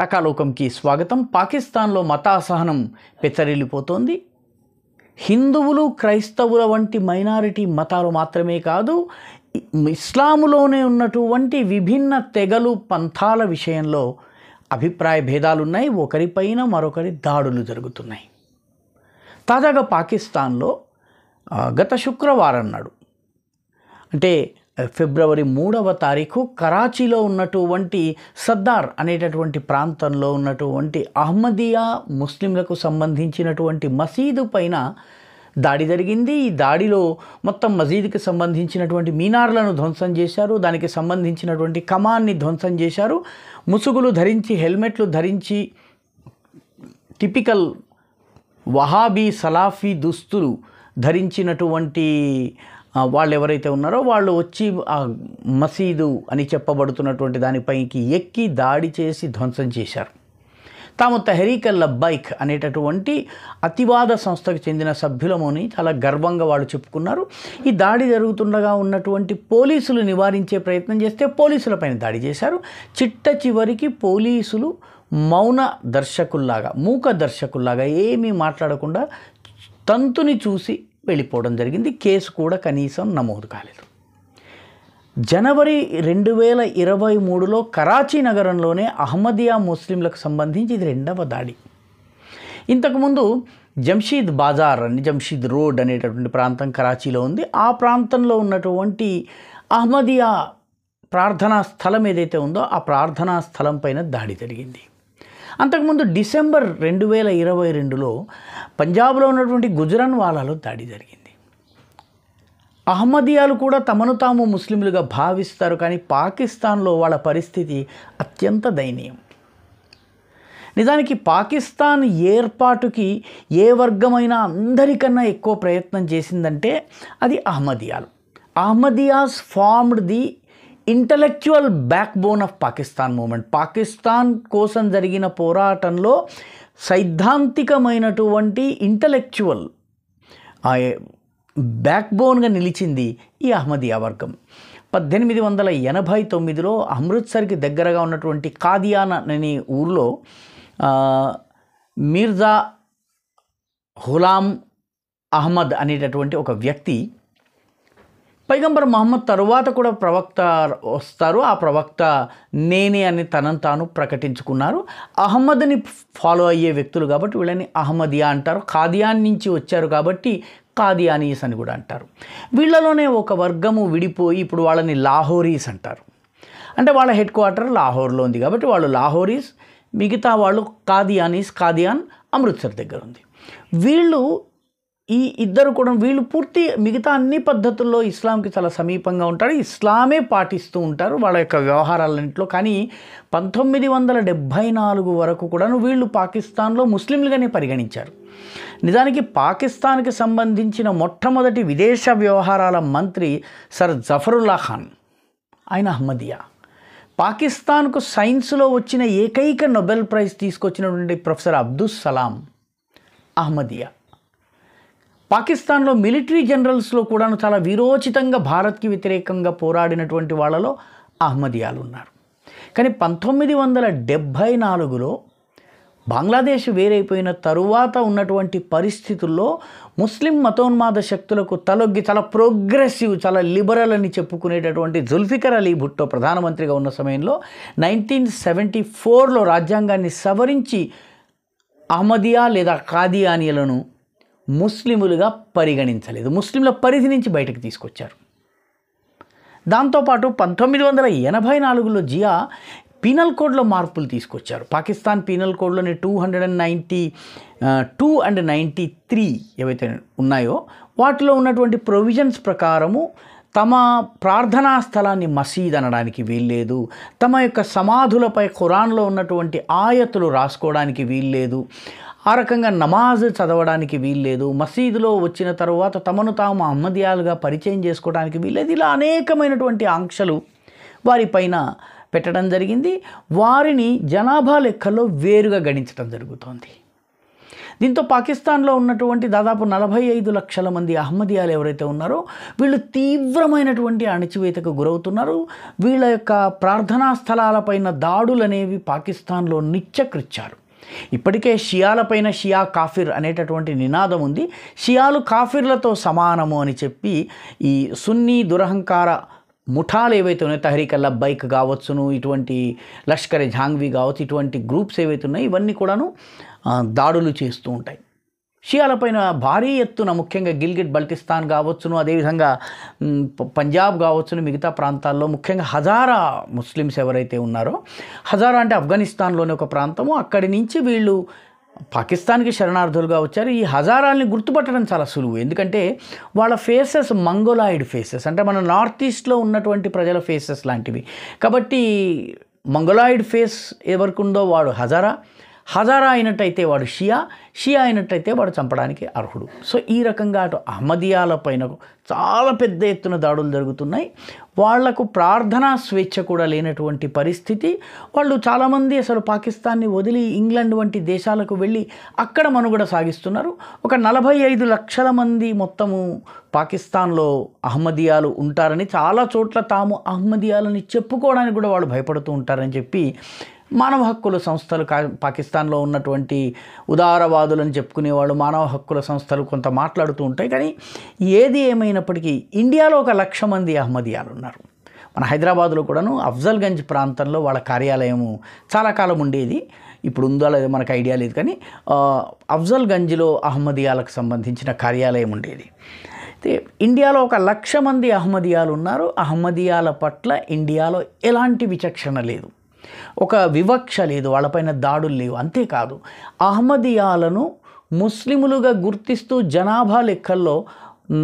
రకాలోకంకి స్వాగతం పాకిస్తాన్లో మత అసహనం పెచ్చరిల్లిపోతోంది హిందువులు క్రైస్తవుల వంటి మైనారిటీ మతాలు మాత్రమే కాదు ఇస్లాములోనే ఉన్నటువంటి విభిన్న తెగలు పంథాల విషయంలో అభిప్రాయ భేదాలున్నాయి ఒకరిపైన మరొకరి దాడులు జరుగుతున్నాయి తాజాగా పాకిస్తాన్లో గత శుక్రవారం నాడు అంటే ఫిబ్రవరి మూడవ తారీఖు కరాచీలో ఉన్నటువంటి సర్దార్ అనేటటువంటి ప్రాంతంలో ఉన్నటువంటి అహ్మదియా ముస్లింలకు సంబంధించినటువంటి మసీదు పైన దాడి జరిగింది ఈ దాడిలో మొత్తం మసీదుకి సంబంధించినటువంటి మీనార్లను ధ్వంసం చేశారు దానికి సంబంధించినటువంటి కమాన్ని ధ్వంసం చేశారు ముసుగులు ధరించి హెల్మెట్లు ధరించి టిపికల్ వహాబీ సలాఫీ దుస్తులు ధరించినటువంటి వాళ్ళు ఎవరైతే ఉన్నారో వాళ్ళు వచ్చి ఆ మసీదు అని చెప్పబడుతున్నటువంటి దానిపైకి ఎక్కి దాడి చేసి ధ్వంసం చేశారు తాము తెహరీక్ బైక్ అనేటటువంటి అతివాద సంస్థకు చెందిన సభ్యులమని చాలా గర్వంగా వాళ్ళు చెప్పుకున్నారు ఈ దాడి జరుగుతుండగా ఉన్నటువంటి పోలీసులు నివారించే ప్రయత్నం చేస్తే పోలీసులపైన దాడి చేశారు చిట్ట చివరికి పోలీసులు మౌన దర్శకుల్లాగా మూక దర్శకుల్లాగా ఏమీ మాట్లాడకుండా తంతుని చూసి వెళ్ళిపోవడం జరిగింది కేసు కూడా కనీసం నమోదు కాలేదు జనవరి రెండు వేల ఇరవై మూడులో కరాచీ నగరంలోనే అహ్మదియా ముస్లింలకు సంబంధించి ఇది రెండవ దాడి ఇంతకుముందు జంషీద్ బాజార్ అని జంషీద్ రోడ్ అనేటటువంటి ప్రాంతం కరాచీలో ఉంది ఆ ప్రాంతంలో ఉన్నటువంటి అహ్మదియా ప్రార్థనా స్థలం ఏదైతే ఉందో ఆ ప్రార్థనా స్థలం పైన దాడి జరిగింది అంతకుముందు డిసెంబర్ రెండు వేల ఇరవై రెండులో పంజాబ్లో ఉన్నటువంటి గుజరాన్ వాలాలో దాడి జరిగింది అహ్మదియాలు కూడా తమను తాము ముస్లింలుగా భావిస్తారు కానీ పాకిస్తాన్లో వాళ్ళ పరిస్థితి అత్యంత దయనీయం నిజానికి పాకిస్తాన్ ఏర్పాటుకి ఏ వర్గమైనా అందరికన్నా ఎక్కువ ప్రయత్నం చేసిందంటే అది అహ్మదియాలు Ahmadiyas formed the intellectual backbone of Pakistan movement Pakistan కోసం జరిగిన పోరాటంలో సైద్ధాంతికమైనటువంటి ఇంటలెక్చువల్ బ్యాక్ బోన్గా నిలిచింది ఈ అహ్మదియా వర్గం పద్దెనిమిది వందల ఎనభై తొమ్మిదిలో అమృత్సర్కి దగ్గరగా ఉన్నటువంటి కాదియాన్ అనే ఊర్లో మీర్జా హులాం అహ్మద్ అనేటటువంటి ఒక వ్యక్తి పైగంబర్ మహమ్మద్ తరువాత కూడా ప్రవక్త వస్తారు ఆ ప్రవక్త నేనే అని తనను తాను ప్రకటించుకున్నారు అహ్మద్ని ఫాలో అయ్యే వ్యక్తులు కాబట్టి వీళ్ళని అహ్మదియా అంటారు ఖాదియాన్ నుంచి వచ్చారు కాబట్టి ఖాదియానీస్ అని కూడా అంటారు వీళ్ళలోనే ఒక వర్గము విడిపోయి ఇప్పుడు వాళ్ళని లాహోరీస్ అంటారు అంటే వాళ్ళ హెడ్ క్వార్టర్ లాహోర్లో ఉంది కాబట్టి వాళ్ళు లాహోరీస్ మిగతా వాళ్ళు ఖాదియానీస్ ఖాదియాన్ అమృత్సర్ దగ్గర ఉంది వీళ్ళు ఈ ఇద్దరు కూడా వీళ్ళు పూర్తి మిగతా అన్ని పద్ధతుల్లో ఇస్లాంకి చాలా సమీపంగా ఉంటారు ఇస్లామే పాటిస్తూ ఉంటారు వాళ్ళ యొక్క వ్యవహారాలన్నింటిలో కానీ పంతొమ్మిది వందల డెబ్భై నాలుగు వరకు కూడాను వీళ్ళు పాకిస్తాన్లో ముస్లింలుగానే పరిగణించారు నిజానికి పాకిస్తాన్కి సంబంధించిన మొట్టమొదటి విదేశ వ్యవహారాల మంత్రి సర్ జఫరుల్లా ఖాన్ ఆయన అహ్మదియా పాకిస్తాన్కు సైన్స్లో వచ్చిన ఏకైక నొబెల్ ప్రైజ్ తీసుకొచ్చినటువంటి ప్రొఫెసర్ అబ్దుల్ సలాం అహ్మదియా పాకిస్తాన్లో మిలిటరీ జనరల్స్లో కూడాను చాలా వీరోచితంగా భారత్కి వ్యతిరేకంగా పోరాడినటువంటి వాళ్ళలో అహ్మదియాలు ఉన్నారు కానీ పంతొమ్మిది వందల డెబ్భై నాలుగులో బంగ్లాదేశ్ వేరైపోయిన తరువాత ఉన్నటువంటి పరిస్థితుల్లో ముస్లిం మతోన్మాద శక్తులకు తలొగ్గి చాలా ప్రోగ్రెసివ్ చాలా లిబరల్ అని చెప్పుకునేటటువంటి జుల్ఫికర్ అలీ భుట్టో ప్రధానమంత్రిగా ఉన్న సమయంలో నైన్టీన్ సెవెంటీ ఫోర్లో రాజ్యాంగాన్ని సవరించి అహ్మదియా లేదా ఖాదియానియలను ముస్లిములుగా పరిగణించలేదు ముస్లింల పరిధి నుంచి బయటకు తీసుకొచ్చారు దాంతోపాటు పంతొమ్మిది వందల ఎనభై నాలుగులో జియా పీనల్ కోడ్లో మార్పులు తీసుకొచ్చారు పాకిస్తాన్ పీనల్ కోడ్లోని two hundred and ninety two and ninety three ఏవైతే ఉన్నాయో వాటిలో ఉన్నటువంటి ప్రొవిజన్స్ ప్రకారము తమ ప్రార్థనా స్థలాన్ని మసీద్ అనడానికి వీల్లేదు తమ యొక్క సమాధులపై ఖురాన్లో ఉన్నటువంటి ఆయతులు రాసుకోవడానికి వీల్లేదు ఆ రకంగా నమాజ్ చదవడానికి వీల్లేదు మసీదులో వచ్చిన తర్వాత తమను తాము అహ్మదియాలుగా పరిచయం చేసుకోవడానికి వీల్లేదు ఇలా అనేకమైనటువంటి ఆంక్షలు వారిపైన పెట్టడం జరిగింది వారిని జనాభా లెక్కల్లో వేరుగా గణించడం జరుగుతోంది దీంతో పాకిస్తాన్లో ఉన్నటువంటి దాదాపు నలభై ఐదు లక్షల మంది అహ్మదియాలు ఎవరైతే ఉన్నారో వీళ్ళు తీవ్రమైనటువంటి అణచివేతకు గురవుతున్నారు వీళ్ళ యొక్క ప్రార్థనా స్థలాలపైన దాడులు అనేవి పాకిస్తాన్లో నిత్యకృత్యారు ఇప్పటికే షియాలపైన షియా కాఫిర్ అనేటటువంటి నినాదం ఉంది షియాలు కాఫిర్లతో సమానము అని చెప్పి ఈ సున్నీ దురహంకార ముఠాలు ఏవైతే ఉన్నాయో తహరీక్ బైక్ కావచ్చును ఇటువంటి లష్కర్ జాంగ్వి కావచ్చు ఇటువంటి గ్రూప్స్ ఏవైతే ఉన్నాయో ఇవన్నీ కూడాను దాడులు చేస్తూ ఉంటాయి షియాలపైన భారీ ఎత్తున ముఖ్యంగా గిల్గిట్ బల్టిస్తాన్ కావచ్చును అదేవిధంగా పంజాబ్ కావచ్చును మిగతా ప్రాంతాల్లో ముఖ్యంగా హజారా ముస్లిమ్స్ ఎవరైతే ఉన్నారో హజారా అంటే ఆఫ్ఘనిస్తాన్లోని ఒక ప్రాంతము అక్కడి నుంచి వీళ్ళు పాకిస్తాన్కి శరణార్థులుగా వచ్చారు ఈ హజారాల్ని గుర్తుపట్టడం చాలా సులువు ఎందుకంటే వాళ్ళ ఫేసెస్ మంగోలాయిడ్ ఫేసెస్ అంటే మన నార్త్ ఈస్ట్లో ఉన్నటువంటి ప్రజల ఫేసెస్ లాంటివి కాబట్టి మంగోలాయిడ్ ఫేస్ ఎవరికి ఉందో వాడు హజారా హజారా అయినట్టయితే వాడు షియా షియా అయినట్టయితే వాడు చంపడానికి అర్హుడు సో ఈ రకంగా అటు అహ్మదియాల పైన చాలా పెద్ద ఎత్తున దాడులు జరుగుతున్నాయి వాళ్లకు ప్రార్థనా స్వేచ్ఛ కూడా లేనటువంటి పరిస్థితి వాళ్ళు చాలామంది అసలు పాకిస్తాన్ని వదిలి ఇంగ్లాండ్ వంటి దేశాలకు వెళ్ళి అక్కడ మనుగడ సాగిస్తున్నారు ఒక నలభై ఐదు లక్షల మంది మొత్తము పాకిస్తాన్లో అహ్మదియాలు ఉంటారని చాలా చోట్ల తాము అహ్మదియాలని చెప్పుకోవడానికి కూడా వాళ్ళు భయపడుతూ ఉంటారని చెప్పి మానవ హక్కుల సంస్థలు పాకిస్తాన్లో ఉన్నటువంటి ఉదారవాదులని చెప్పుకునేవాళ్ళు మానవ హక్కుల సంస్థలు కొంత మాట్లాడుతూ ఉంటాయి కానీ ఏది ఏమైనప్పటికీ ఇండియాలో ఒక లక్ష మంది అహ్మదియాలు ఉన్నారు మన హైదరాబాద్లో కూడాను అఫ్జల్గంజ్ ప్రాంతంలో వాళ్ళ కార్యాలయము చాలా కాలం ఉండేది ఇప్పుడు ఉందో లేదో మనకు ఐడియా లేదు కానీ అఫ్జల్గంజ్లో అహ్మదియాలకు సంబంధించిన కార్యాలయం ఉండేది అయితే ఇండియాలో ఒక లక్ష మంది అహ్మదియాలు ఉన్నారు అహ్మదియాల పట్ల ఇండియాలో ఎలాంటి విచక్షణ లేదు ఒక వివక్ష లేదు వాళ్ళపైన దాడులు లేవు అంతేకాదు అహ్మదియాలను ముస్లిములుగా గుర్తిస్తూ జనాభా లెక్కల్లో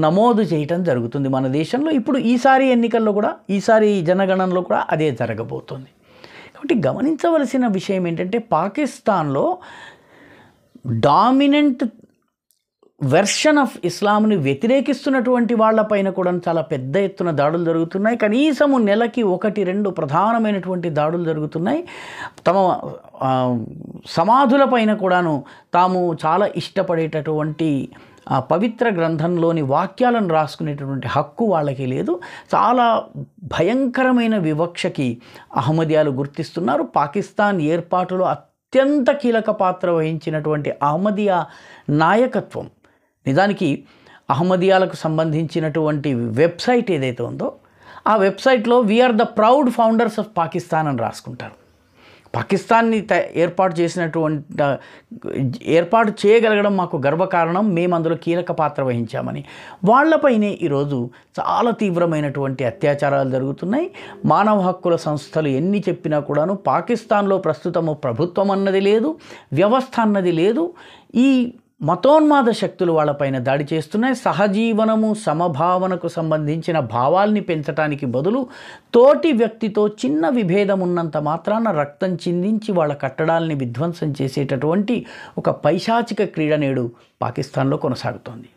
నమోదు చేయటం జరుగుతుంది మన దేశంలో ఇప్పుడు ఈసారి ఎన్నికల్లో కూడా ఈసారి జనగణనలో కూడా అదే జరగబోతుంది కాబట్టి గమనించవలసిన విషయం ఏంటంటే పాకిస్తాన్లో డామినెంట్ వెర్షన్ ఆఫ్ ఇస్లాంని వ్యతిరేకిస్తున్నటువంటి పైన కూడా చాలా పెద్ద ఎత్తున దాడులు జరుగుతున్నాయి కనీసము నెలకి ఒకటి రెండు ప్రధానమైనటువంటి దాడులు జరుగుతున్నాయి తమ సమాధులపైన కూడాను తాము చాలా ఇష్టపడేటటువంటి ఆ పవిత్ర గ్రంథంలోని వాక్యాలను రాసుకునేటటువంటి హక్కు వాళ్ళకి లేదు చాలా భయంకరమైన వివక్షకి అహ్మదియాలు గుర్తిస్తున్నారు పాకిస్తాన్ ఏర్పాటులో అత్యంత కీలక పాత్ర వహించినటువంటి అహ్మదియా నాయకత్వం నిజానికి అహ్మదియాలకు సంబంధించినటువంటి వెబ్సైట్ ఏదైతే ఉందో ఆ వెబ్సైట్లో we are the proud founders of Pakistan అని రాసుకుంటారు పాకిస్తాన్ని ఏర్పాటు చేసినటువంటి ఏర్పాటు చేయగలగడం మాకు గర్వకారణం మేము అందులో కీలక పాత్ర వహించామని వాళ్లపైనే ఈరోజు చాలా తీవ్రమైనటువంటి అత్యాచారాలు జరుగుతున్నాయి మానవ హక్కుల సంస్థలు ఎన్ని చెప్పినా కూడాను పాకిస్తాన్లో ప్రస్తుతము ప్రభుత్వం అన్నది లేదు వ్యవస్థ అన్నది లేదు ఈ మతోన్మాద శక్తులు వాళ్ళపైన దాడి చేస్తున్నాయి సహజీవనము సమభావనకు సంబంధించిన భావాల్ని పెంచటానికి బదులు తోటి వ్యక్తితో చిన్న విభేదం ఉన్నంత మాత్రాన రక్తం చిందించి వాళ్ళ కట్టడాల్ని విధ్వంసం చేసేటటువంటి ఒక పైశాచిక క్రీడ నేడు పాకిస్తాన్లో కొనసాగుతోంది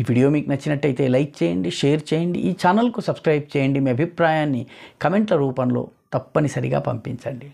ఈ వీడియో మీకు నచ్చినట్టయితే లైక్ చేయండి షేర్ చేయండి ఈ ఛానల్కు సబ్స్క్రైబ్ చేయండి మీ అభిప్రాయాన్ని కమెంట్ల రూపంలో తప్పనిసరిగా పంపించండి